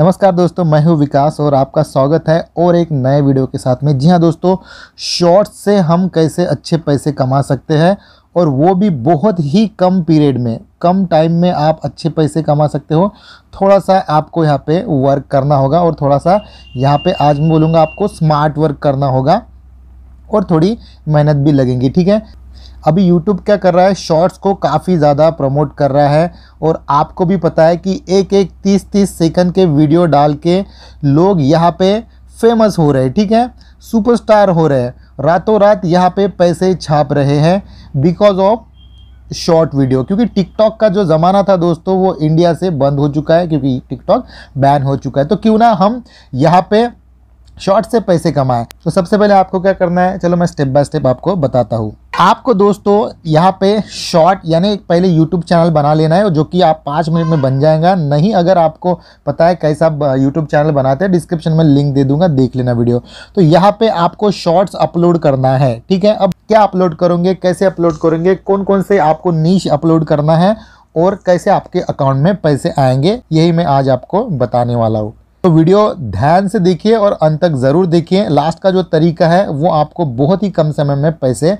नमस्कार दोस्तों मैं हूं विकास और आपका स्वागत है और एक नए वीडियो के साथ में जी हाँ दोस्तों शॉर्ट से हम कैसे अच्छे पैसे कमा सकते हैं और वो भी बहुत ही कम पीरियड में कम टाइम में आप अच्छे पैसे कमा सकते हो थोड़ा सा आपको यहाँ पे वर्क करना होगा और थोड़ा सा यहाँ पे आज मैं बोलूँगा आपको स्मार्ट वर्क करना होगा और थोड़ी मेहनत भी लगेंगी ठीक है अभी यूट्यूब क्या कर रहा है शॉर्ट्स को काफ़ी ज़्यादा प्रमोट कर रहा है और आपको भी पता है कि एक एक तीस तीस सेकंड के वीडियो डाल के लोग यहाँ पे फेमस हो रहे हैं ठीक है सुपरस्टार हो रहे हैं रातों रात यहाँ पे पैसे छाप रहे हैं बिकॉज ऑफ शॉर्ट वीडियो क्योंकि टिकटॉक का जो ज़माना था दोस्तों वो इंडिया से बंद हो चुका है क्योंकि टिकटॉक बैन हो चुका है तो क्यों ना हम यहाँ पे शॉर्ट से पैसे कमाएं तो सबसे पहले आपको क्या करना है चलो मैं स्टेप बाय स्टेप आपको बताता हूँ आपको दोस्तों यहाँ पे शॉर्ट यानी पहले YouTube चैनल बना लेना है जो कि आप पाँच मिनट में बन जाएगा नहीं अगर आपको पता है कैसा YouTube चैनल बनाते हैं डिस्क्रिप्शन में लिंक दे दूंगा देख लेना वीडियो तो यहाँ पे आपको शॉर्ट्स अपलोड करना है ठीक है अब क्या अपलोड करोगे कैसे अपलोड करोगे कौन कौन से आपको नीच अपलोड करना है और कैसे आपके अकाउंट में पैसे आएंगे यही मैं आज आपको बताने वाला हूँ तो वीडियो ध्यान से देखिए और अंत तक ज़रूर देखिए लास्ट का जो तरीका है वो आपको बहुत ही कम समय में पैसे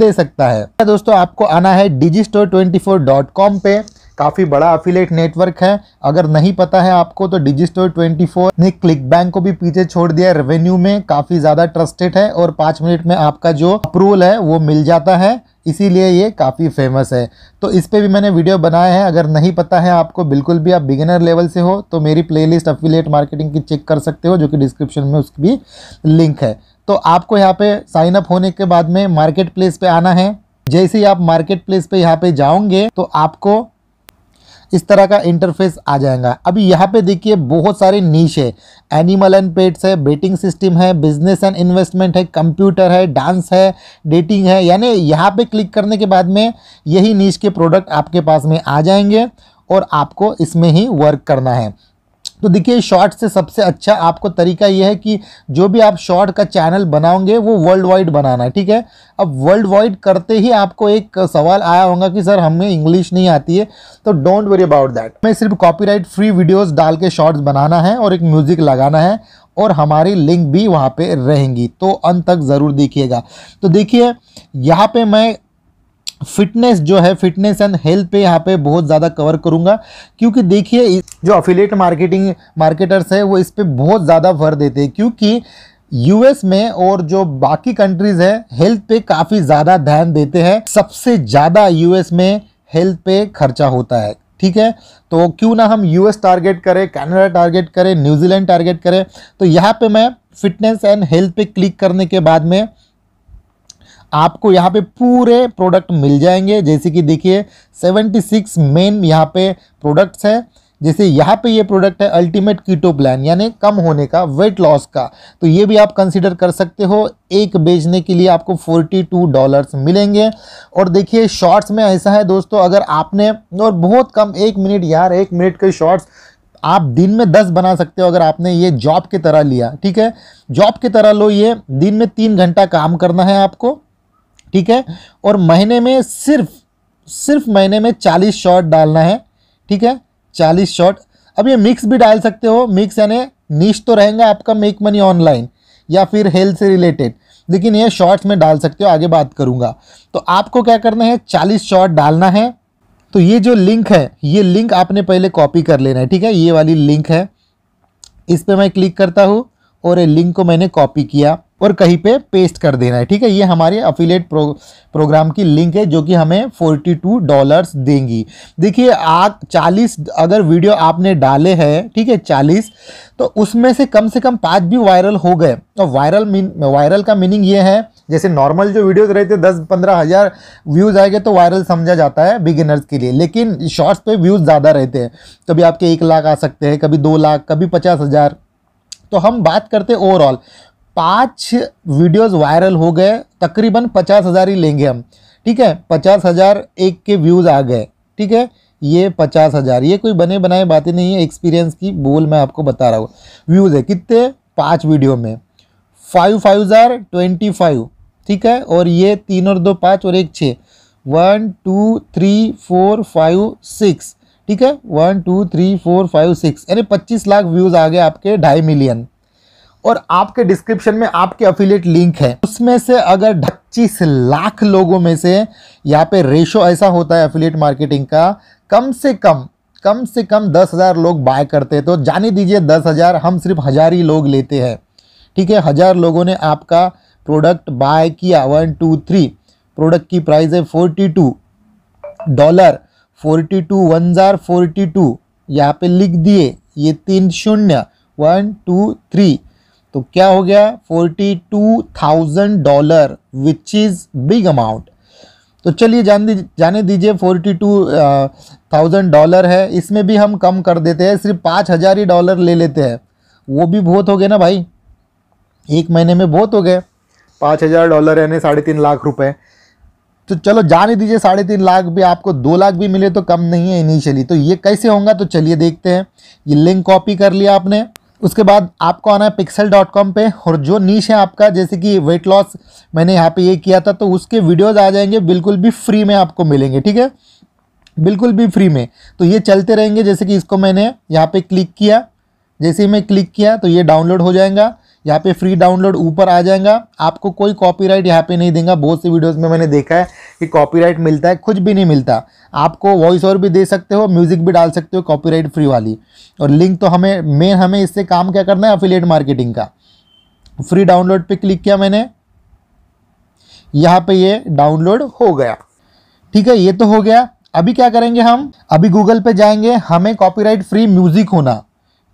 दे सकता है अच्छा दोस्तों आपको आना है digi store twenty four dot com पे काफ़ी बड़ा अफिलेट नेटवर्क है अगर नहीं पता है आपको तो डिजी स्टोर ट्वेंटी फोर ने क्लिक बैंक को भी पीछे छोड़ दिया रेवेन्यू में काफ़ी ज़्यादा ट्रस्टेड है और पाँच मिनट में आपका जो अप्रूवल है वो मिल जाता है इसीलिए ये काफ़ी फेमस है तो इस पर भी मैंने वीडियो बनाया है अगर नहीं पता है आपको बिल्कुल भी आप बिगिनर लेवल से हो तो मेरी प्लेलिस्ट अफिलिएट मार्केटिंग की चेक कर सकते हो जो कि डिस्क्रिप्शन में उसकी भी लिंक है तो आपको यहाँ पे साइन अप होने के बाद में मार्केट प्लेस पर आना है जैसे ही आप मार्केट प्लेस पे यहाँ पे जाओगे तो आपको इस तरह का इंटरफेस आ जाएगा अभी यहाँ पे देखिए बहुत सारे नीच है एनिमल एंड पेट्स है बेटिंग सिस्टम है बिजनेस एंड इन्वेस्टमेंट है कंप्यूटर है डांस है डेटिंग है यानी यहाँ पे क्लिक करने के बाद में यही नीच के प्रोडक्ट आपके पास में आ जाएंगे और आपको इसमें ही वर्क करना है तो देखिए शॉर्ट से सबसे अच्छा आपको तरीका यह है कि जो भी आप शॉर्ट का चैनल बनाओगे वो वर्ल्ड वाइड बनाना ठीक है अब वर्ल्ड वाइड करते ही आपको एक सवाल आया होगा कि सर हमें इंग्लिश नहीं आती है तो डोंट वरी अबाउट दैट हमें सिर्फ कॉपीराइट फ्री वीडियोस डाल के शॉर्ट्स बनाना है और एक म्यूज़िक लगाना है और हमारी लिंक भी वहाँ पे रहेंगी तो अंत तक ज़रूर देखिएगा तो देखिए यहाँ पे मैं फिटनेस जो है फिटनेस एंड हेल्थ पे यहाँ पे बहुत ज़्यादा कवर करूँगा क्योंकि देखिए जो अफिलेट मार्केटिंग मार्केटर्स है वो इस पर बहुत ज़्यादा भर देते हैं क्योंकि यूएस में और जो बाकी कंट्रीज है हेल्थ पे काफ़ी ज़्यादा ध्यान देते हैं सबसे ज़्यादा यूएस में हेल्थ पे खर्चा होता है ठीक है तो क्यों ना हम यूएस टारगेट करें कनाडा टारगेट करें न्यूजीलैंड टारगेट करें तो यहाँ पे मैं फिटनेस एंड हेल्थ पे क्लिक करने के बाद में आपको यहाँ पे पूरे प्रोडक्ट मिल जाएंगे जैसे कि देखिए 76 मेन यहाँ पे प्रोडक्ट्स है जैसे यहाँ पे ये प्रोडक्ट है अल्टीमेट कीटो प्लान यानी कम होने का वेट लॉस का तो ये भी आप कंसिडर कर सकते हो एक बेचने के लिए आपको फोर्टी टू डॉलर्स मिलेंगे और देखिए शॉर्ट्स में ऐसा है दोस्तों अगर आपने और बहुत कम एक मिनट यार एक मिनट के शॉर्ट्स आप दिन में दस बना सकते हो अगर आपने ये जॉब की तरह लिया ठीक है जॉब की तरह लो ये दिन में तीन घंटा काम करना है आपको ठीक है और महीने में सिर्फ सिर्फ महीने में चालीस शॉट डालना है ठीक है चालीस शॉट अब ये मिक्स भी डाल सकते हो मिक्स यानी नीच तो रहेगा आपका मेक मनी ऑनलाइन या फिर हेल्थ से रिलेटेड लेकिन ये शॉर्ट्स में डाल सकते हो आगे बात करूँगा तो आपको क्या करना है चालीस शॉर्ट डालना है तो ये जो लिंक है ये लिंक आपने पहले कॉपी कर लेना है ठीक है ये वाली लिंक है इस पर मैं क्लिक करता हूँ और ये लिंक को मैंने कॉपी किया और कहीं पे पेस्ट कर देना है ठीक है ये हमारे अफिलेट प्रो, प्रोग्राम की लिंक है जो कि हमें 42 डॉलर्स देंगी देखिए आप 40 अगर वीडियो आपने डाले हैं ठीक है चालीस तो उसमें से कम से कम पाँच भी वायरल हो गए तो वायरल मीन वायरल का मीनिंग ये है जैसे नॉर्मल जो वीडियोस रहते हैं दस पंद्रह हज़ार व्यूज़ आएंगे तो वायरल समझा जाता है बिगिनर्स के लिए लेकिन शॉर्ट्स पे व्यूज़ ज़्यादा रहते हैं कभी आपके एक लाख आ सकते हैं कभी दो लाख कभी पचास हज़ार तो हम बात करते ओवरऑल पाँच वीडियोस वायरल हो गए तकरीबन पचास हज़ार ही लेंगे हम ठीक है पचास हज़ार एक के व्यूज़ आ गए ठीक है ये पचास हज़ार ये कोई बने बनाए बातें नहीं है एक्सपीरियंस की बोल मैं आपको बता रहा हूँ व्यूज़ है कितने पाँच वीडियो में फाइव फाइव हज़ार ट्वेंटी फाइव ठीक है और ये तीन और दो पाँच और एक छः one two three four five six ठीक है one two three four five six यानी पच्चीस लाख व्यूज़ आ गए आपके ढाई मिलियन और आपके डिस्क्रिप्शन में आपके अफिलेट लिंक है उसमें से अगर पच्चीस लाख लोगों में से यहाँ पे रेशो ऐसा होता है अफिलेट मार्केटिंग का कम से कम कम से कम दस हज़ार लोग बाय करते हैं तो जाने दीजिए दस हज़ार हम सिर्फ हज़ार ही लोग लेते हैं ठीक है हज़ार लोगों ने आपका प्रोडक्ट बाय किया वन टू थ्री प्रोडक्ट की प्राइस है forty two dollar forty two one हज़ार फोर्टी टू यहाँ पर लिख दिए ये तीन शून्य वन टू थ्री तो क्या हो गया forty two thousand dollar which is big amount तो चलिए जान दीजिए जाने दीजिए फोर्टी टू थाउजेंड डॉलर है इसमें भी हम कम कर देते हैं सिर्फ पाँच हज़ार ही डॉलर ले लेते हैं वो भी बहुत हो गए ना भाई एक महीने में बहुत हो गए पाँच हज़ार डॉलर यानी साढ़े तीन लाख रुपए तो चलो जाने दीजिए साढ़े तीन लाख भी आपको दो लाख भी मिले तो कम नहीं है इनिशियली तो ये कैसे होगा तो चलिए देखते हैं ये लिंक कॉपी कर लिया आपने उसके बाद आपको आना है पिक्सल डॉट कॉम पर और जो नीच है आपका जैसे कि वेट लॉस मैंने यहाँ पे ये किया था तो उसके वीडियोज़ आ जाएंगे बिल्कुल भी फ्री में आपको मिलेंगे ठीक है बिल्कुल भी फ्री में तो ये चलते रहेंगे जैसे कि इसको मैंने यहाँ पे क्लिक किया जैसे ही मैं क्लिक किया तो ये डाउनलोड हो जाएगा यहाँ पे फ्री डाउनलोड ऊपर आ जाएगा आपको कोई कॉपीराइट यहाँ पे नहीं देगा बहुत से वीडियोस में मैंने देखा है कि कॉपीराइट मिलता है कुछ भी नहीं मिलता आपको वॉइस ओवर भी दे सकते हो म्यूज़िक भी डाल सकते हो कॉपीराइट फ्री वाली और लिंक तो हमें मेन हमें इससे काम क्या करना है अफिलेट मार्केटिंग का फ्री डाउनलोड पर क्लिक किया मैंने यहाँ पर ये डाउनलोड हो गया ठीक है ये तो हो गया अभी क्या करेंगे हम अभी गूगल पे जाएंगे हमें कॉपी फ्री म्यूज़िक होना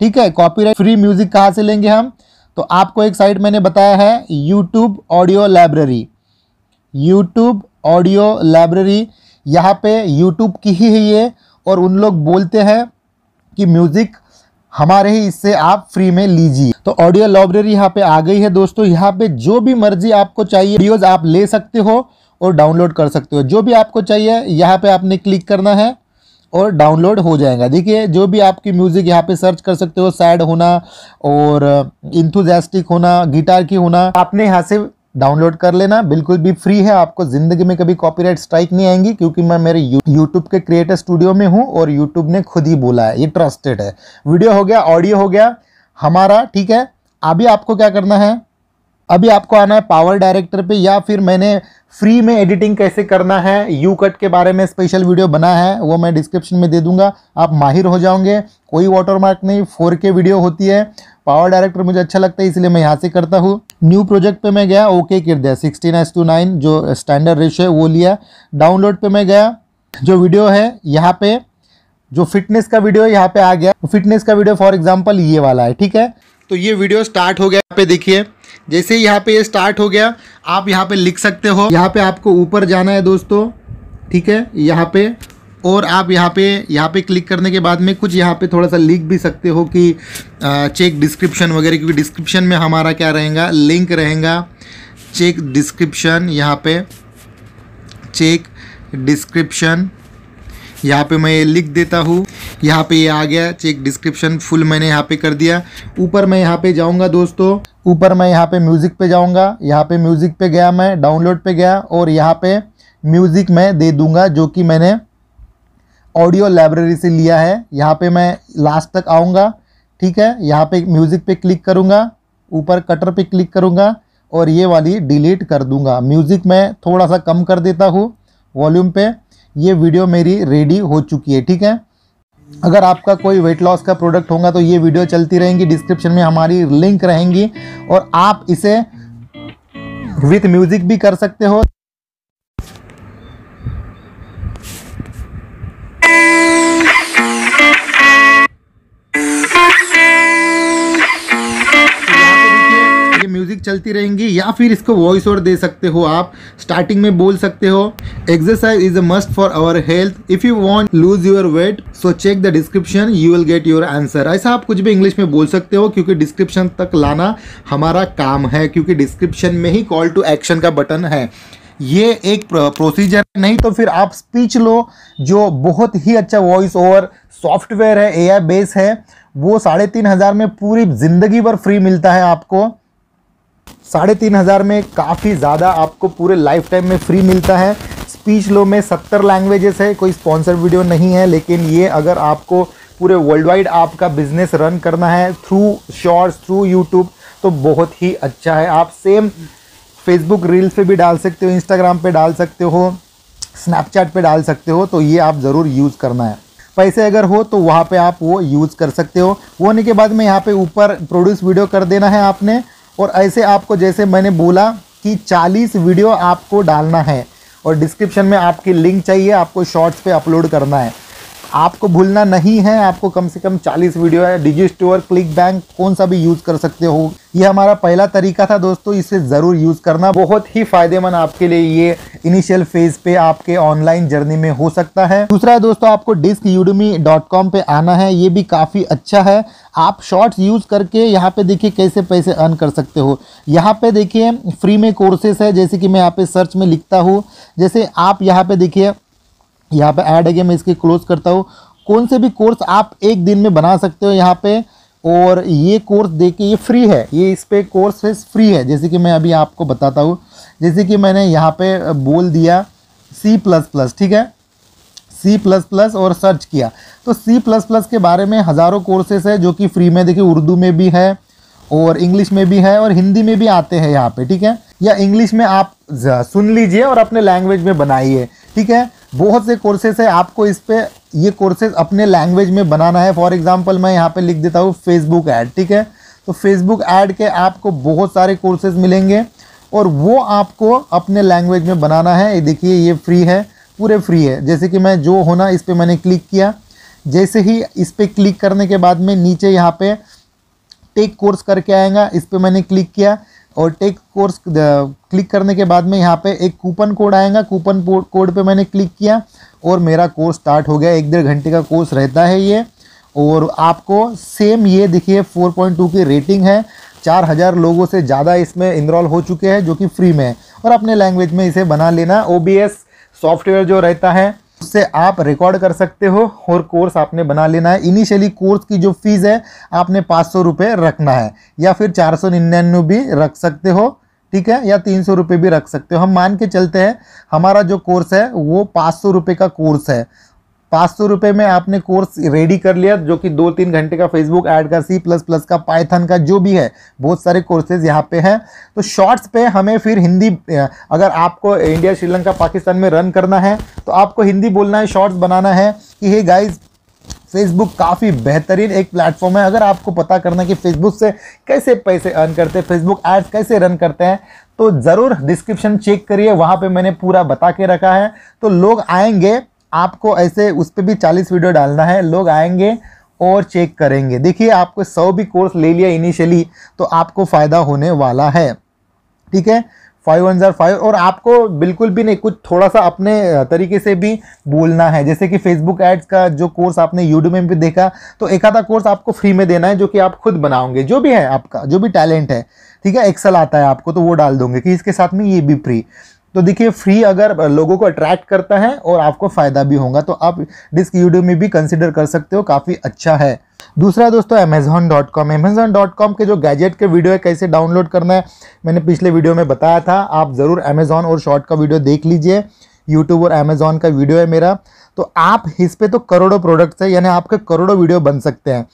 ठीक है कॉपीराइट फ्री म्यूज़िक कहाँ से लेंगे हम तो आपको एक साइट मैंने बताया है YouTube audio library YouTube audio library यहाँ पे यूट्यूब की ही है ये और उन लोग बोलते हैं कि म्यूज़िक हमारे ही इससे आप फ्री में लीजिए तो ऑडियो लाइब्रेरी यहाँ पे आ गई है दोस्तों यहाँ पे जो भी मर्जी आपको चाहिए वीडियोज़ आप ले सकते हो और डाउनलोड कर सकते हो जो भी आपको चाहिए यहाँ पे आपने क्लिक करना है और डाउनलोड हो जाएगा देखिए जो भी आपकी म्यूज़िक यहाँ पे सर्च कर सकते हो सैड होना और इंथुजैस्टिक होना गिटार की होना आपने यहाँ से डाउनलोड कर लेना बिल्कुल भी फ्री है आपको ज़िंदगी में कभी कॉपीराइट स्ट्राइक नहीं आएंगी क्योंकि मैं मेरे यूट्यूब के क्रिएटर स्टूडियो में हूँ और यूट्यूब ने खुद ही बोला है ये ट्रस्टेड है वीडियो हो गया ऑडियो हो गया हमारा ठीक है अभी आपको क्या करना है अभी आपको आना है पावर डायरेक्टर पे या फिर मैंने फ्री में एडिटिंग कैसे करना है यू कट के बारे में स्पेशल वीडियो बना है वो मैं डिस्क्रिप्शन में दे दूंगा आप माहिर हो जाओगे कोई वाटरमार्क नहीं फोर के वीडियो होती है पावर डायरेक्टर मुझे अच्छा लगता है इसलिए मैं यहाँ से करता हूँ न्यू प्रोजेक्ट पे मैं गया ओके कर दिया सिक्सटीन एस टू नाइन जो स्टैंडर्ड रेशो है वो लिया डाउनलोड पर मैं गया जो वीडियो है यहाँ पर जो फिटनेस का वीडियो है यहाँ पर आ गया फिटनेस का वीडियो फॉर एग्जाम्पल ये वाला है ठीक है तो ये वीडियो स्टार्ट हो गया पे देखिए जैसे ही यहाँ पे ये स्टार्ट हो गया आप यहाँ पे लिख सकते हो यहाँ पे आपको ऊपर जाना है दोस्तों ठीक है यहाँ पे और आप यहाँ पे यहाँ पे क्लिक करने के बाद में कुछ यहाँ पे थोड़ा सा लिख भी सकते हो कि चेक डिस्क्रिप्शन वगैरह क्योंकि डिस्क्रिप्शन में हमारा क्या रहेगा लिंक रहेगा चेक डिस्क्रिप्शन यहाँ पे चेक डिस्क्रिप्शन यहाँ पे मैं लिख देता हूँ यहाँ पे ये आ गया चेक डिस्क्रिप्शन फुल मैंने यहाँ पे कर दिया ऊपर मैं यहाँ पे जाऊँगा दोस्तों ऊपर मैं यहाँ पे म्यूज़िक पे जाऊँगा यहाँ पे म्यूज़िक पे गया मैं डाउनलोड पे गया और यहाँ पे म्यूज़िक मैं दे दूँगा जो कि मैंने ऑडियो लाइब्रेरी से लिया है यहाँ पे मैं लास्ट तक आऊँगा ठीक है यहाँ पे म्यूज़िक पे क्लिक करूँगा ऊपर कटर पे क्लिक करूँगा और ये वाली डिलीट कर दूँगा म्यूज़िक मैं थोड़ा सा कम कर देता हूँ वॉल्यूम पे ये वीडियो मेरी रेडी हो चुकी है ठीक है अगर आपका कोई वेट लॉस का प्रोडक्ट होगा तो ये वीडियो चलती रहेंगी डिस्क्रिप्शन में हमारी लिंक रहेंगी और आप इसे विथ म्यूजिक भी कर सकते हो चलती रहेंगी या फिर इसको वॉइस ओवर दे सकते हो आप स्टार्टिंग में बोल सकते हो exercise is a must for our health if you want lose your weight so check the description you will get your answer ऐसा आप कुछ भी इंग्लिश में बोल सकते हो क्योंकि डिस्क्रिप्शन तक लाना हमारा काम है क्योंकि डिस्क्रिप्शन में ही कॉल टू एक्शन का बटन है ये एक प्रोसीजर नहीं तो फिर आप स्पीच लो जो बहुत ही अच्छा वॉइस ओवर सॉफ्टवेयर है एआई बेस है वो साढ़े तीन हज़ार में पूरी ज़िंदगी भर फ्री मिलता है आपको साढ़े तीन हज़ार में काफ़ी ज़्यादा आपको पूरे लाइफ टाइम में फ्री मिलता है स्पीच लो में सत्तर लैंग्वेजेस है कोई स्पॉन्सर वीडियो नहीं है लेकिन ये अगर आपको पूरे वर्ल्ड वाइड आपका बिजनेस रन करना है थ्रू शॉर्ट्स थ्रू यूट्यूब तो बहुत ही अच्छा है आप सेम फेसबुक रील्स पे भी डाल सकते हो इंस्टाग्राम पे डाल सकते हो स्नैपचैट पे डाल सकते हो तो ये आप ज़रूर यूज़ करना है पैसे अगर हो तो वहाँ पे आप वो यूज़ कर सकते हो वो होने के बाद में यहाँ पे ऊपर प्रोड्यूस वीडियो कर देना है आपने और ऐसे आपको जैसे मैंने बोला कि 40 वीडियो आपको डालना है और डिस्क्रिप्शन में आपकी लिंक चाहिए आपको शॉर्ट्स पे अपलोड करना है आपको भूलना नहीं है आपको कम से कम 40 वीडियो है डिजी स्टोर क्लिक बैंक कौन सा भी यूज़ कर सकते हो ये हमारा पहला तरीका था दोस्तों इसे ज़रूर यूज़ करना बहुत ही फायदेमंद आपके लिए ये इनिशियल फेज पे आपके ऑनलाइन जर्नी में हो सकता है दूसरा है दोस्तों आपको डिस्क यूडमी डॉट कॉम पे आना है ये भी काफ़ी अच्छा है आप शॉर्ट्स यूज़ करके यहाँ पे देखिए कैसे पैसे अर्न कर सकते हो यहाँ पे देखिए फ्री में कोर्सेस है जैसे कि मैं यहाँ पे सर्च में लिखता हूँ जैसे आप यहाँ पे देखिए यहाँ पे ऐड है कि मैं इसके क्लोज करता हूँ कौन से भी कोर्स आप एक दिन में बना सकते हो यहाँ पे और ये कोर्स के ये फ्री है ये इस पर कोर्स है फ्री है जैसे कि मैं अभी आपको बताता हूँ जैसे कि मैंने यहाँ पे बोल दिया सी प्लस प्लस ठीक है सी प्लस प्लस और सर्च किया तो सी प्लस प्लस के बारे में हज़ारों कोर्सेस है जो कि फ्री में देखिए उर्दू में भी है और इंग्लिश में भी है और हिंदी में भी आते हैं यहाँ पे ठीक है या इंग्लिश में आप सुन लीजिए और अपने लैंग्वेज में बनाइए ठीक है बहुत से कोर्सेस है आपको इस पर ये कोर्सेज अपने लैंग्वेज में बनाना है फॉर एग्जाम्पल मैं यहाँ पर लिख देता हूँ फेसबुक ऐड ठीक है तो फेसबुक ऐड के आपको बहुत सारे कोर्सेज मिलेंगे और वो आपको अपने लैंग्वेज में बनाना है ये देखिए ये फ्री है पूरे फ्री है जैसे कि मैं जो होना इस पर मैंने क्लिक किया जैसे ही इस पर क्लिक करने के बाद में नीचे यहाँ पे टेक कोर्स करके आएगा इस पर मैंने क्लिक किया और टेक कोर्स क्लिक करने के बाद में यहाँ पे एक कूपन कोड आएगा कूपन कोड पे मैंने क्लिक किया और मेरा कोर्स स्टार्ट हो गया एक डेढ़ घंटे का कोर्स रहता है ये और आपको सेम ये देखिए 4.2 की रेटिंग है 4000 लोगों से ज़्यादा इसमें इनरॉल हो चुके हैं जो कि फ्री में है और अपने लैंग्वेज में इसे बना लेना ओ सॉफ्टवेयर जो रहता है उससे आप रिकॉर्ड कर सकते हो और कोर्स आपने बना लेना है इनिशियली कोर्स की जो फीस है आपने पाँच सौ रुपये रखना है या फिर चार सौ निन्यानवे भी रख सकते हो ठीक है या तीन सौ रुपये भी रख सकते हो हम मान के चलते हैं हमारा जो कोर्स है वो पाँच सौ रुपये का कोर्स है पाँच सौ रुपये में आपने कोर्स रेडी कर लिया जो कि दो तीन घंटे का फेसबुक ऐड का सी प्लस प्लस का पाइथन का जो भी है बहुत सारे कोर्सेज यहाँ पे हैं तो शॉर्ट्स पे हमें फिर हिंदी अगर आपको इंडिया श्रीलंका पाकिस्तान में रन करना है तो आपको हिंदी बोलना है शॉर्ट्स बनाना है कि हे गाइज फेसबुक काफ़ी बेहतरीन एक प्लेटफॉर्म है अगर आपको पता करना कि फेसबुक से कैसे पैसे अर्न करते हैं फेसबुक एड्स कैसे रन करते हैं तो ज़रूर डिस्क्रिप्शन चेक करिए वहाँ पे मैंने पूरा बता के रखा है तो लोग आएंगे आपको ऐसे उस पर भी चालीस वीडियो डालना है लोग आएंगे और चेक करेंगे देखिए आपको सौ भी कोर्स ले लिया इनिशियली तो आपको फ़ायदा होने वाला है ठीक है फाइव वन ज़ार फाइव और आपको बिल्कुल भी नहीं कुछ थोड़ा सा अपने तरीके से भी बोलना है जैसे कि फेसबुक एड्स का जो कोर्स आपने यूट्यूब में भी देखा तो एक आधा कोर्स आपको फ्री में देना है जो कि आप खुद बनाओगे जो भी है आपका जो भी टैलेंट है ठीक है एक्सेल आता है आपको तो वो डाल दूंगे कि इसके साथ में ये भी फ्री तो देखिए फ्री अगर लोगों को अट्रैक्ट करता है और आपको फ़ायदा भी होगा तो आप डिस्क यूडियो में भी कंसिडर कर सकते हो काफ़ी अच्छा है दूसरा दोस्तों Amazon dot com Amazon dot com के जो गैजेट के वीडियो है कैसे डाउनलोड करना है मैंने पिछले वीडियो में बताया था आप ज़रूर अमेजोन और शॉर्ट का वीडियो देख लीजिए यूट्यूब और अमेजोन का वीडियो है मेरा तो आप इस पर तो करोड़ों प्रोडक्ट्स है यानी आपके करोड़ों वीडियो बन सकते हैं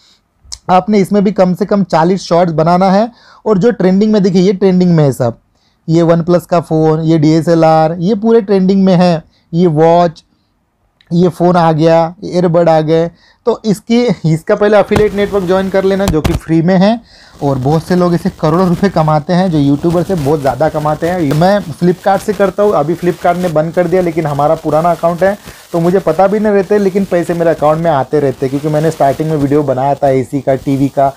आपने इसमें भी कम से कम चालीस शॉर्ट्स बनाना है और जो ट्रेंडिंग में देखिए ये ट्रेंडिंग में है सब ये वन प्लस का फ़ोन ये आर ये पूरे ट्रेंडिंग में है ये वॉच ये फ़ोन आ गया एयरबड आ गए तो इसकी इसका पहले अफिलेट नेटवर्क ज्वाइन कर लेना जो कि फ्री में है और बहुत से लोग इसे करोड़ों रुपए कमाते हैं जो यूट्यूबर से बहुत ज़्यादा कमाते हैं मैं फ्लिपकार्ट से करता हूँ अभी फ्लिपकार्ट ने बंद कर दिया लेकिन हमारा पुराना अकाउंट है तो मुझे पता भी नहीं रहते लेकिन पैसे मेरे अकाउंट में आते रहते क्योंकि मैंने स्टार्टिंग में वीडियो बनाया था ए का टी का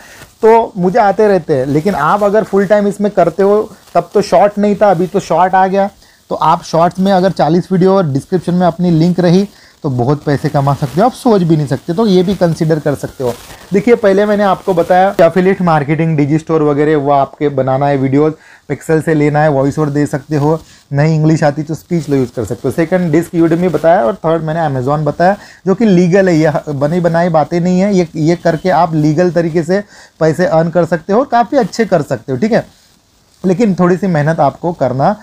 तो मुझे आते रहते हैं लेकिन आप अगर फुल टाइम इसमें करते हो तब तो शॉर्ट नहीं था अभी तो शॉर्ट आ गया तो आप शॉर्ट्स में अगर 40 वीडियो और डिस्क्रिप्शन में अपनी लिंक रही तो बहुत पैसे कमा सकते हो आप सोच भी नहीं सकते तो ये भी कंसिडर कर सकते हो देखिए पहले मैंने आपको बताया अफिलेट मार्केटिंग डिजी स्टोर वगैरह वो आपके बनाना है वीडियोस पिक्सल से लेना है वॉइस ओवर दे सकते हो नहीं इंग्लिश आती तो स्पीच लो यूज़ कर सकते हो सेकंड डिस्क यूडमी बताया और थर्ड मैंने अमेजोन बताया जो कि लीगल है यह बनी बनाई बातें नहीं है ये ये करके आप लीगल तरीके से पैसे अर्न कर सकते हो और काफ़ी अच्छे कर सकते हो ठीक है लेकिन थोड़ी सी मेहनत आपको करना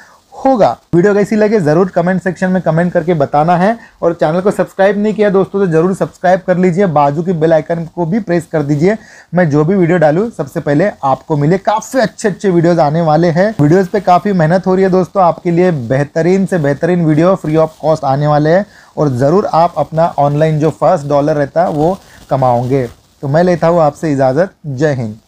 होगा वीडियो कैसी लगे जरूर कमेंट सेक्शन में कमेंट करके बताना है और चैनल को सब्सक्राइब नहीं किया दोस्तों तो जरूर सब्सक्राइब कर लीजिए बाजू की बेल आइकन को भी प्रेस कर दीजिए मैं जो भी वीडियो डालू सबसे पहले आपको मिले काफी अच्छे अच्छे वीडियोज आने वाले हैं वीडियोज पे काफी मेहनत हो रही है दोस्तों आपके लिए बेहतरीन से बेहतरीन वीडियो फ्री ऑफ कॉस्ट आने वाले है और ज़रूर आप अपना ऑनलाइन जो फर्स्ट डॉलर रहता है वो कमाओगे तो मैं लेता हूँ आपसे इजाज़त जय हिंद